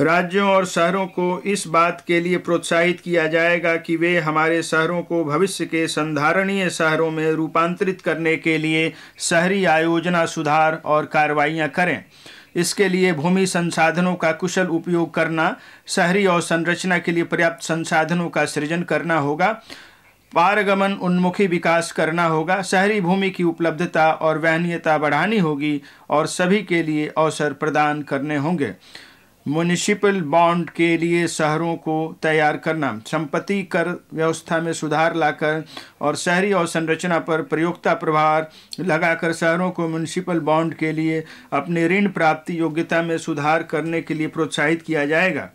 राज्यों और शहरों को इस बात के लिए प्रोत्साहित किया जाएगा कि वे हमारे शहरों को भविष्य के संधारणीय शहरों में रूपांतरित करने के लिए शहरी आयोजना सुधार और कार्रवाइयाँ करें इसके लिए भूमि संसाधनों का कुशल उपयोग करना शहरी और संरचना के लिए पर्याप्त संसाधनों का सृजन करना होगा पारगमन उन्मुखी विकास करना होगा शहरी भूमि की उपलब्धता और वहनीयता बढ़ानी होगी और सभी के लिए अवसर प्रदान करने होंगे म्यूनिसिपल बॉन्ड के लिए शहरों को तैयार करना संपत्ति कर व्यवस्था में सुधार लाकर और शहरी अवसंरचना पर प्रयोगता प्रभार लगाकर शहरों को म्यूनिसिपल बॉन्ड के लिए अपने ऋण प्राप्ति योग्यता में सुधार करने के लिए प्रोत्साहित किया जाएगा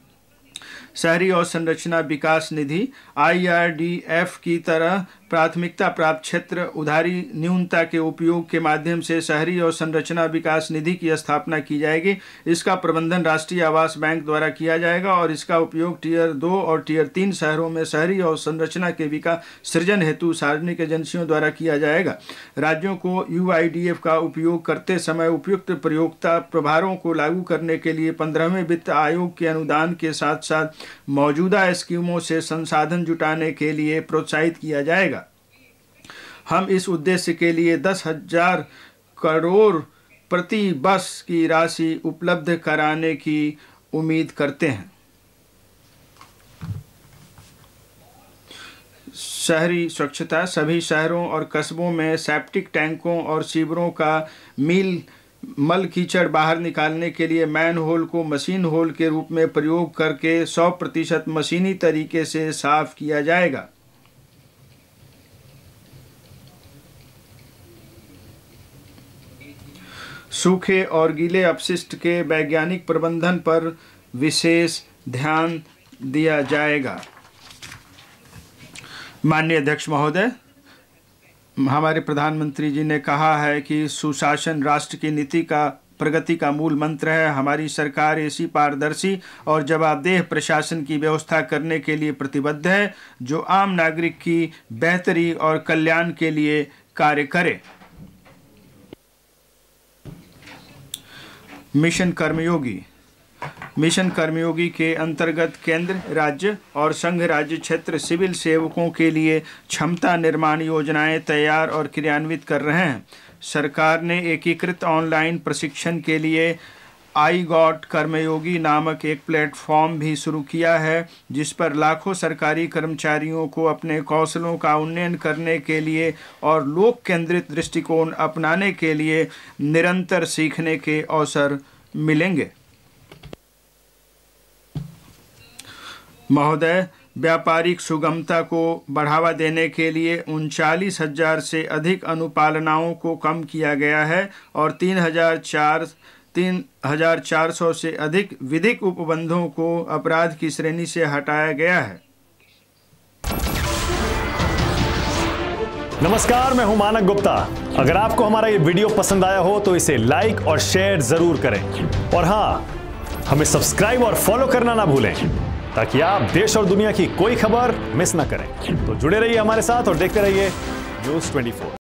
शहरी और संरचना विकास निधि आई की तरह प्राथमिकता प्राप्त क्षेत्र उधारी न्यूनता के उपयोग के माध्यम से शहरी और संरचना विकास निधि की स्थापना की जाएगी इसका प्रबंधन राष्ट्रीय आवास बैंक द्वारा किया जाएगा और इसका उपयोग टीयर दो और टीयर तीन शहरों में शहरी और संरचना के विकास सृजन हेतु सार्वजनिक एजेंसियों द्वारा किया जाएगा राज्यों को यू का उपयोग करते समय उपयुक्त प्रयोगता प्रभारों को लागू करने के लिए पंद्रहवें वित्त आयोग के अनुदान के साथ साथ मौजूदा स्कीमों से संसाधन जुटाने के लिए प्रोत्साहित किया जाएगा हम इस उद्देश्य के लिए दस हजार करोड़ प्रति बस की राशि उपलब्ध कराने की उम्मीद करते हैं शहरी स्वच्छता सभी शहरों और कस्बों में सेप्टिक टैंकों और शिविरों का मील मल कीचड़ बाहर निकालने के लिए मैन होल को मशीन होल के रूप में प्रयोग करके 100 प्रतिशत मशीनी तरीके से साफ किया जाएगा सूखे और गीले अपशिष्ट के वैज्ञानिक प्रबंधन पर विशेष ध्यान दिया जाएगा माननीय अध्यक्ष महोदय हमारे प्रधानमंत्री जी ने कहा है कि सुशासन राष्ट्र की नीति का प्रगति का मूल मंत्र है हमारी सरकार ऐसी पारदर्शी और जवाबदेह प्रशासन की व्यवस्था करने के लिए प्रतिबद्ध है जो आम नागरिक की बेहतरी और कल्याण के लिए कार्य करे मिशन कर्मयोगी मिशन कर्मयोगी के अंतर्गत केंद्र राज्य और संघ राज्य क्षेत्र सिविल सेवकों के लिए क्षमता निर्माण योजनाएं तैयार और क्रियान्वित कर रहे हैं सरकार ने एकीकृत ऑनलाइन प्रशिक्षण के लिए आई गॉट कर्मयोगी नामक एक प्लेटफॉर्म भी शुरू किया है जिस पर लाखों सरकारी कर्मचारियों को अपने कौशलों का उन्नयन करने के लिए और लोक केंद्रित दृष्टिकोण अपनाने के लिए निरंतर सीखने के अवसर मिलेंगे महोदय व्यापारिक सुगमता को बढ़ावा देने के लिए उनचालीस हजार से अधिक अनुपालनाओं को कम किया गया है और तीन हजार चार तीन हजार चार सौ से अधिक विधिक उपबंधों को अपराध की श्रेणी से हटाया गया है नमस्कार मैं हूं मानक गुप्ता अगर आपको हमारा ये वीडियो पसंद आया हो तो इसे लाइक और शेयर जरूर करें और हाँ हमें सब्सक्राइब और फॉलो करना ना भूलें ताकि आप देश और दुनिया की कोई खबर मिस ना करें तो जुड़े रहिए हमारे साथ और देखते रहिए न्यूज ट्वेंटी